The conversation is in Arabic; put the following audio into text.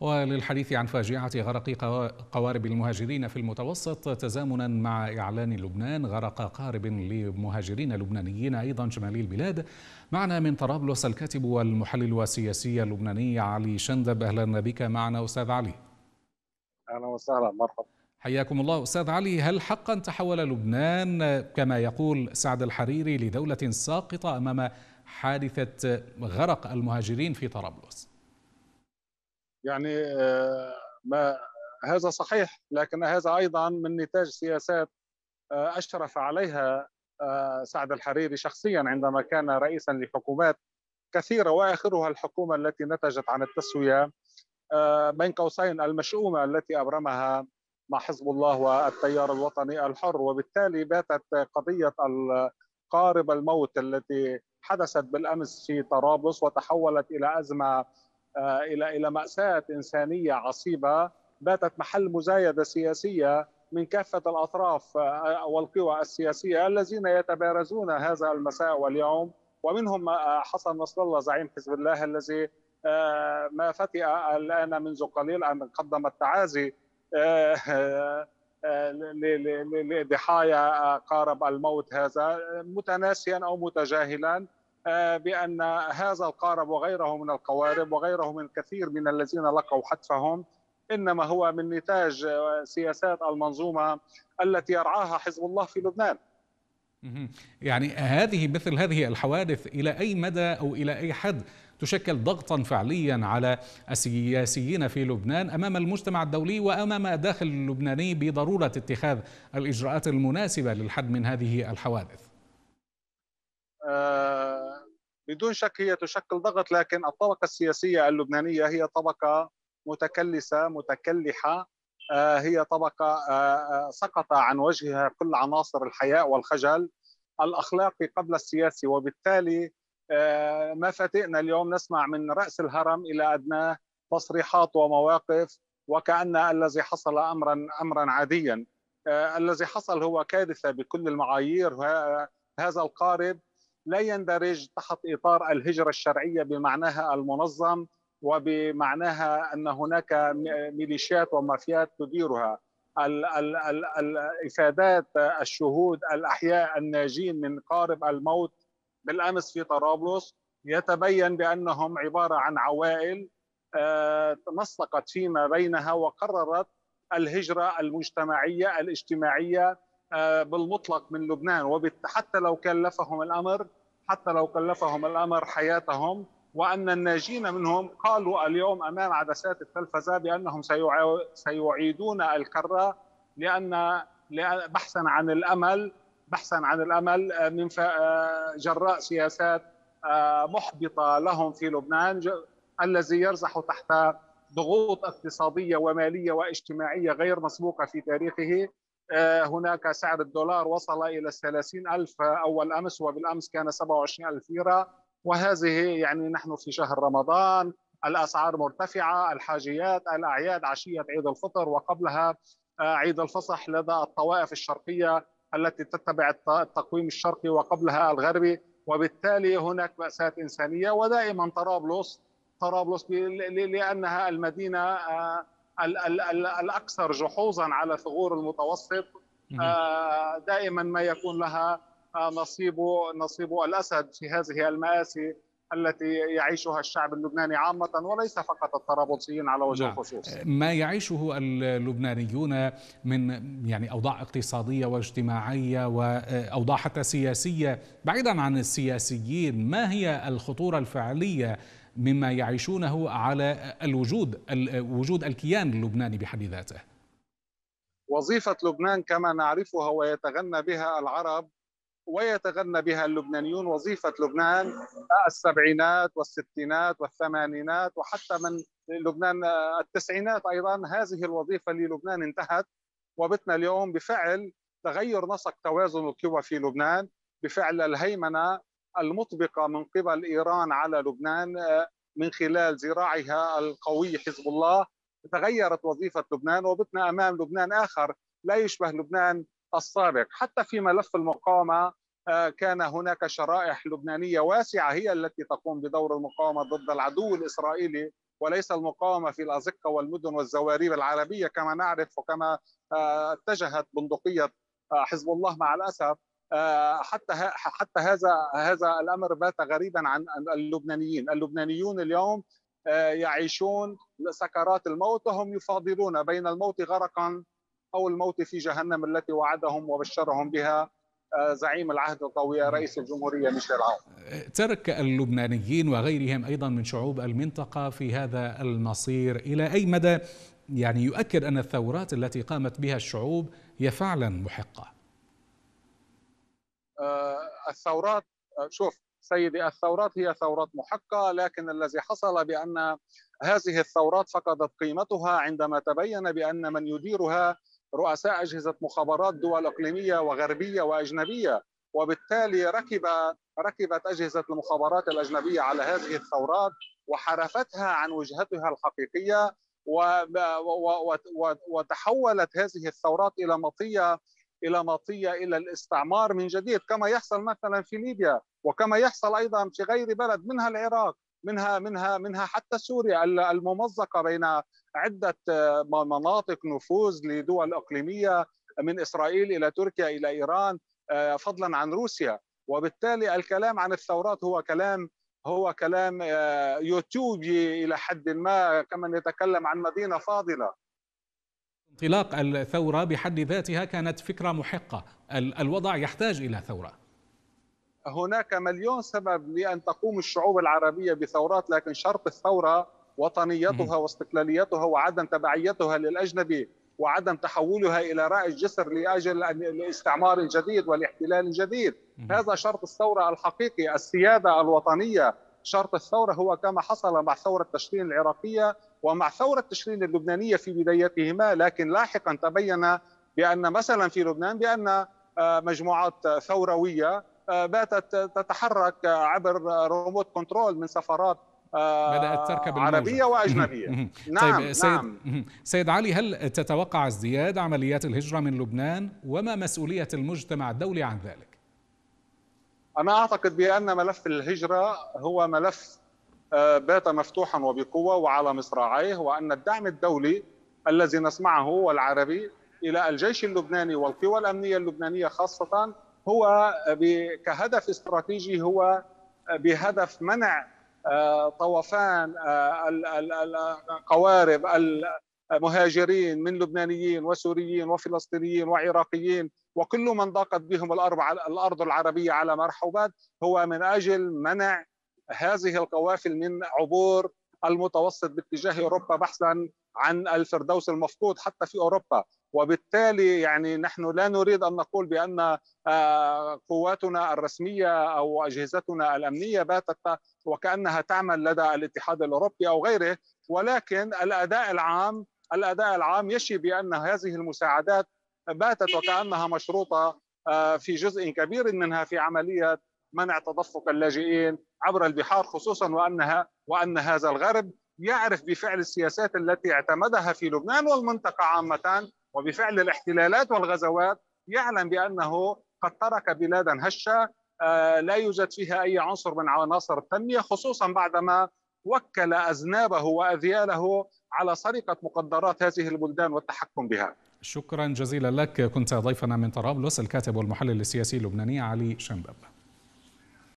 وللحديث عن فاجعة غرق قوارب المهاجرين في المتوسط تزامنا مع إعلان لبنان غرق قارب لمهاجرين لبنانيين أيضا شمالي البلاد معنا من طرابلس الكاتب والمحلل والسياسي اللبناني علي شندب أهلا بك معنا أستاذ علي أهلا وسهلا مرحبا حياكم الله أستاذ علي هل حقا تحول لبنان كما يقول سعد الحريري لدولة ساقطة أمام حادثة غرق المهاجرين في طرابلس؟ يعني آه، ما هذا صحيح لكن هذا ايضا من نتاج سياسات آه، اشرف عليها آه، سعد الحريري شخصيا عندما كان رئيسا لحكومات كثيره واخرها الحكومه التي نتجت عن التسويه بين قوسين المشؤومه التي ابرمها مع حزب الله والتيار الوطني الحر وبالتالي باتت قضيه القارب الموت التي حدثت بالامس في طرابلس وتحولت الى ازمه آه، الى الى ماساه انسانيه عصيبه باتت محل مزايده سياسيه من كافه الاطراف آه، والقوى السياسيه الذين يتبارزون هذا المساء واليوم ومنهم آه، حسن نصر الله زعيم حزب الله الذي ما فتئ الان منذ قليل ان قدم التعازي لضحايا قارب الموت هذا متناسيا او متجاهلا بان هذا القارب وغيره من القوارب وغيره من الكثير من الذين لقوا حتفهم انما هو من نتاج سياسات المنظومه التي يرعاها حزب الله في لبنان. يعني هذه مثل هذه الحوادث الى اي مدى او الى اي حد تشكل ضغطا فعليا على السياسيين في لبنان امام المجتمع الدولي وامام الداخل اللبناني بضروره اتخاذ الاجراءات المناسبه للحد من هذه الحوادث. آه، بدون شك هي تشكل ضغط لكن الطبقة السياسية اللبنانية هي طبقة متكلسة متكلحة آه، هي طبقة آه، سقط عن وجهها كل عناصر الحياء والخجل الأخلاقي قبل السياسي وبالتالي فاتئنا اليوم نسمع من رأس الهرم إلى أدناه تصريحات ومواقف وكأن الذي حصل أمرا أمرا عاديا الذي حصل هو كارثة بكل المعايير هذا القارب لا يندرج تحت اطار الهجره الشرعيه بمعناها المنظم وبمعناها ان هناك ميليشيات ومافيات تديرها الافادات الشهود الاحياء الناجين من قارب الموت بالامس في طرابلس يتبين بانهم عباره عن عوائل آه، تنسقت فيما بينها وقررت الهجره المجتمعيه الاجتماعيه آه، بالمطلق من لبنان وحتى لو كلفهم الامر حتى لو كلفهم الامر حياتهم وان الناجين منهم قالوا اليوم امام عدسات التلفزه بانهم سيعيدون الكره لان بحثا عن الامل بحثا عن الامل آه، من آه، جراء سياسات محبطه لهم في لبنان الذي يرزح تحت ضغوط اقتصاديه وماليه واجتماعيه غير مسبوقه في تاريخه آه، هناك سعر الدولار وصل إلى 30 ألف أول أمس وبالأمس كان 27 ألف ليرة وهذه يعني نحن في شهر رمضان الأسعار مرتفعة الحاجيات الأعياد عشية عيد الفطر وقبلها آه، عيد الفصح لدى الطوائف الشرقية التي تتبع التقويم الشرقي وقبلها الغربي وبالتالي هناك مأساة إنسانية ودائما طرابلس طرابلس لأنها المدينة آه، الاكثر جحوظا على ثغور المتوسط آه، دائما ما يكون لها آه، نصيب نصيب الاسد في هذه المآسي التي يعيشها الشعب اللبناني عامة وليس فقط الطرابلسيين على وجه نعم. الخصوص ما يعيشه اللبنانيون من يعني أوضاع اقتصادية واجتماعية وأوضاع حتى سياسية بعيدا عن السياسيين ما هي الخطورة الفعلية مما يعيشونه على الوجود وجود الكيان اللبناني بحد ذاته وظيفة لبنان كما نعرفها ويتغنى بها العرب ويتغنى بها اللبنانيون وظيفة لبنان السبعينات والستينات والثمانينات وحتى من لبنان التسعينات أيضا هذه الوظيفة للبنان انتهت وبتنا اليوم بفعل تغير نسق توازن القوى في لبنان بفعل الهيمنة المطبقه من قبل ايران على لبنان آه، من خلال ذراعها القوي حزب الله تغيرت وظيفه لبنان وبتنا امام لبنان اخر لا يشبه لبنان السابق حتى في ملف المقاومه آه، كان هناك شرائح لبنانيه واسعه هي التي تقوم بدور المقاومه ضد العدو الاسرائيلي وليس المقاومه في الازقه والمدن والزواريب العربيه كما نعرف وكما آه، اتجهت بندقيه حزب الله مع الاسف آه، حتى حتى هذا هذا الامر بات غريبا عن اللبنانيين، اللبنانيون اليوم آه، يعيشون سكرات الموت وهم يفاضلون بين الموت غرقا او الموت في جهنم التي وعدهم وبشرهم بها آه، زعيم العهد القوية رئيس الجمهورية ميشيل عون ترك اللبنانيين وغيرهم أيضا من شعوب المنطقة في هذا المصير إلى أي مدى يعني يؤكد أن الثورات التي قامت بها الشعوب هي فعلا محقة آه، الثورات آه، شوف سيدي الثورات هي ثورات محقة لكن الذي حصل بأن هذه الثورات فقدت قيمتها عندما تبين بأن من يديرها رؤساء أجهزة مخابرات دول إقليمية وغربية وأجنبية وبالتالي ركب ركبت أجهزة المخابرات الأجنبية على هذه الثورات وحرفتها عن وجهتها الحقيقية وتحولت هذه الثورات إلى مطية الى مطية الى الاستعمار من جديد كما يحصل مثلا في ليبيا وكما يحصل ايضا في غير بلد منها العراق منها منها منها حتى سوريا الممزقه بين عده آه، مناطق نفوذ لدول اقليميه من اسرائيل الى تركيا الى ايران آه، فضلا عن روسيا وبالتالي الكلام عن الثورات هو كلام هو كلام آه، يوتيوبي الى حد ما كمن يتكلم عن مدينه فاضله انطلاق الثورة بحد ذاتها كانت فكرة محقة الوضع يحتاج إلى ثورة هناك مليون سبب لأن تقوم الشعوب العربية بثورات لكن شرط الثورة وطنيتها واستقلاليتها وعدم تبعيتها للأجنبي وعدم تحولها إلى رأي الجسر لأجل الاستعمار الجديد والاحتلال الجديد هذا شرط الثورة الحقيقي السيادة الوطنية شرط الثورة هو كما حصل مع ثورة تشرين العراقية ومع ثورة تشرين اللبنانية في بدايتهما لكن لاحقا تبين بأن مثلا في لبنان بأن آه، مجموعات ثوروية آه، باتت تتحرك عبر ريموت كنترول من سفارات آه، بدأت تركب الموجة. عربية وأجنبية نعم طيب نعم. سيد, نعم. سيد علي هل تتوقع ازدياد عمليات الهجرة من لبنان وما مسؤولية المجتمع الدولي عن ذلك؟ أنا أعتقد بأن ملف الهجرة هو ملف آه، بات مفتوحا وبقوة وعلى مصراعيه وأن الدعم الدولي الذي نسمعه والعربي إلى الجيش اللبناني والقوى الأمنية اللبنانية خاصة هو كهدف استراتيجي هو بهدف منع آه، طوفان آه، القوارب المهاجرين من لبنانيين وسوريين وفلسطينيين وعراقيين وكل من ضاقت بهم الأرض العربية على مرحبا هو من أجل منع هذه القوافل من عبور المتوسط باتجاه أوروبا بحثا عن الفردوس المفقود حتى في أوروبا وبالتالي يعني نحن لا نريد أن نقول بأن آه، قواتنا الرسمية أو أجهزتنا الأمنية باتت وكأنها تعمل لدى الاتحاد الأوروبي أو غيره ولكن الأداء العام الأداء العام يشي بأن هذه المساعدات باتت وكانها مشروطه آه، في جزء كبير منها في عمليه منع تدفق اللاجئين عبر البحار خصوصا وانها وان هذا الغرب يعرف بفعل السياسات التي اعتمدها في لبنان والمنطقه عامه وبفعل الاحتلالات والغزوات يعلم بانه قد ترك بلادا هشه آه، لا يوجد فيها اي عنصر من عناصر التنميه خصوصا بعدما وكل اذنابه واذياله على سرقه مقدرات هذه البلدان والتحكم بها. شكرا جزيلا لك كنت ضيفنا من طرابلس الكاتب والمحلل السياسي اللبناني علي شنباب